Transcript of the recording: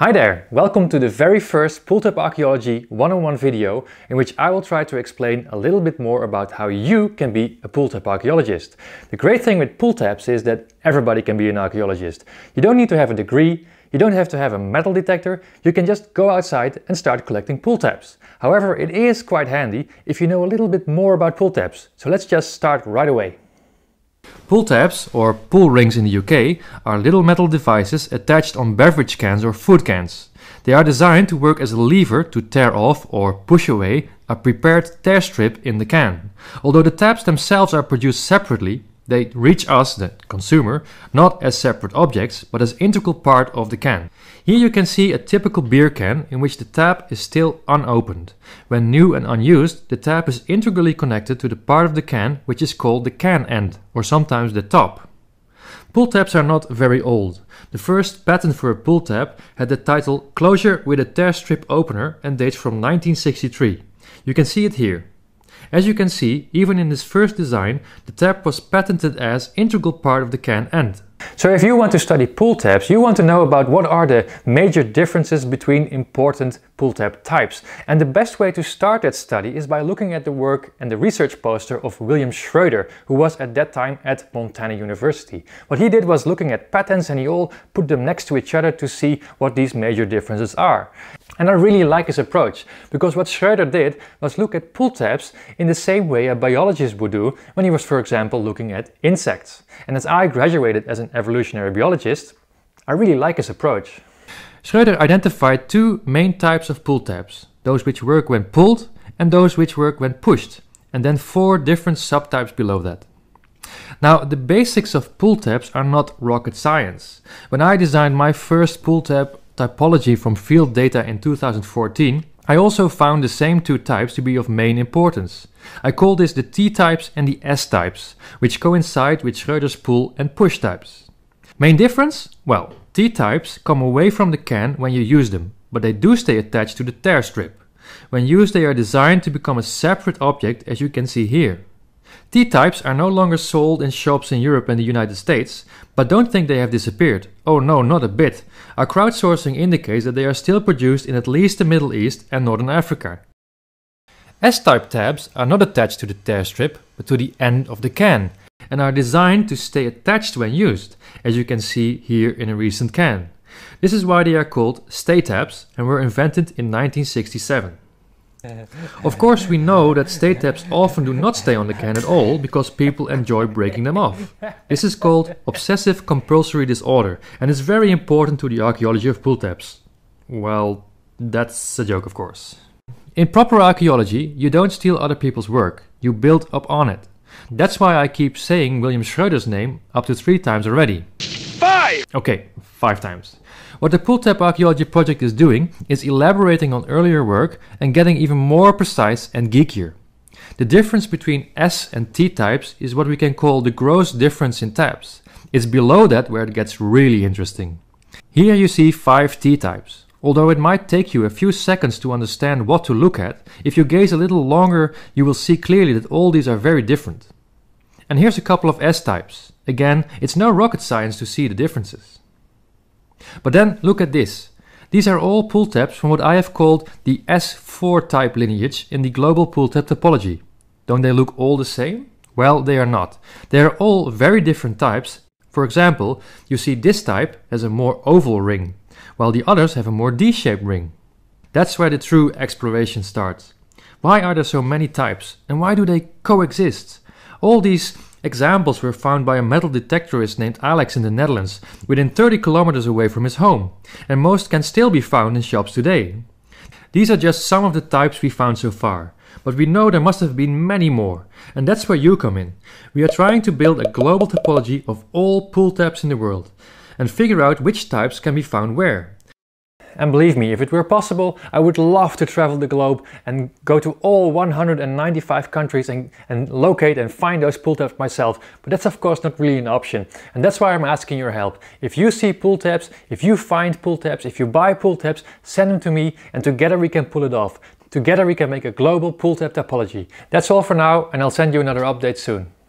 Hi there, welcome to the very 1st pull Pulled-Up Archaeology 101 video in which I will try to explain a little bit more about how you can be a pull up archaeologist. The great thing with pull-taps is that everybody can be an archaeologist. You don't need to have a degree, you don't have to have a metal detector, you can just go outside and start collecting pull tabs. However, it is quite handy if you know a little bit more about pull tabs. So let's just start right away. Pull tabs, or pull rings in the UK, are little metal devices attached on beverage cans or food cans. They are designed to work as a lever to tear off or push away a prepared tear strip in the can. Although the tabs themselves are produced separately, they reach us, the consumer, not as separate objects, but as integral part of the can. Here you can see a typical beer can in which the tap is still unopened. When new and unused, the tap is integrally connected to the part of the can which is called the can end, or sometimes the top. Pull tabs are not very old. The first patent for a pull tab had the title Closure with a Tear Strip Opener and dates from 1963. You can see it here. As you can see, even in this first design, the tap was patented as integral part of the can end. So if you want to study pull tabs, you want to know about what are the major differences between important pull tab types. And the best way to start that study is by looking at the work and the research poster of William Schroeder, who was at that time at Montana University. What he did was looking at patents and he all put them next to each other to see what these major differences are. And I really like his approach, because what Schroeder did was look at pull tabs in the same way a biologist would do when he was, for example, looking at insects. And as I graduated as an evolutionary biologist, I really like his approach. Schroeder identified two main types of pull tabs, those which work when pulled and those which work when pushed, and then four different subtypes below that. Now, the basics of pull tabs are not rocket science. When I designed my first pull tab, typology from field data in 2014, I also found the same two types to be of main importance. I call this the T-types and the S-types, which coincide with Schroeder's pull and push types. Main difference? Well, T-types come away from the can when you use them, but they do stay attached to the tear strip. When used they are designed to become a separate object as you can see here. T-types are no longer sold in shops in Europe and the United States, but don't think they have disappeared. Oh no, not a bit. Our crowdsourcing indicates that they are still produced in at least the Middle East and Northern Africa. S-type tabs are not attached to the tear strip, but to the end of the can, and are designed to stay attached when used, as you can see here in a recent can. This is why they are called stay tabs and were invented in 1967. Of course, we know that state tabs often do not stay on the can at all because people enjoy breaking them off. This is called obsessive compulsory disorder and is very important to the archaeology of pull tabs. Well, that's a joke, of course. In proper archaeology, you don't steal other people's work, you build up on it. That's why I keep saying William Schroeder's name up to three times already five! Okay, five times. What the Pull Tap Archaeology project is doing is elaborating on earlier work and getting even more precise and geekier. The difference between S and T types is what we can call the gross difference in types. It's below that where it gets really interesting. Here you see five T types. Although it might take you a few seconds to understand what to look at, if you gaze a little longer, you will see clearly that all these are very different. And here's a couple of S-types. Again, it's no rocket science to see the differences. But then look at this. These are all pull tabs from what I have called the S4 type lineage in the global pull tab topology. Don't they look all the same? Well, they are not. They are all very different types. For example, you see this type has a more oval ring, while the others have a more D-shaped ring. That's where the true exploration starts. Why are there so many types and why do they coexist? All these examples were found by a metal detectorist named Alex in the Netherlands, within 30 kilometers away from his home, and most can still be found in shops today. These are just some of the types we found so far, but we know there must have been many more, and that's where you come in. We are trying to build a global topology of all pool taps in the world, and figure out which types can be found where. And believe me, if it were possible, I would love to travel the globe and go to all 195 countries and, and locate and find those pull tabs myself. But that's of course not really an option. And that's why I'm asking your help. If you see pull tabs, if you find pull tabs, if you buy pull tabs, send them to me and together we can pull it off. Together we can make a global pull tab topology. That's all for now and I'll send you another update soon.